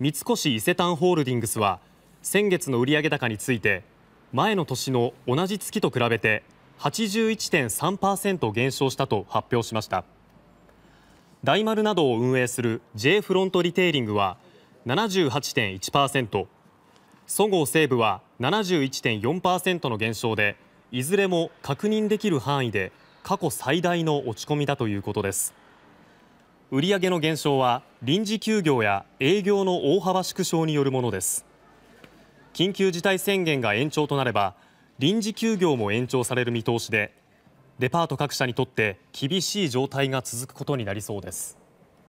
三越伊勢丹ホールディングスは先月の売上高について前の年の同じ月と比べて81.3％減少したと発表しました大丸などを運営する J フロントリテイリングは78.1%そごう・西武は71.4%の減少でいずれも確認できる範囲で過去最大の落ち込みだということです。売上の減少は臨時休業や営業の大幅縮小によるものです緊急事態宣言が延長となれば臨時休業も延長される見通しでデパート各社にとって厳しい状態が続くことになりそうです。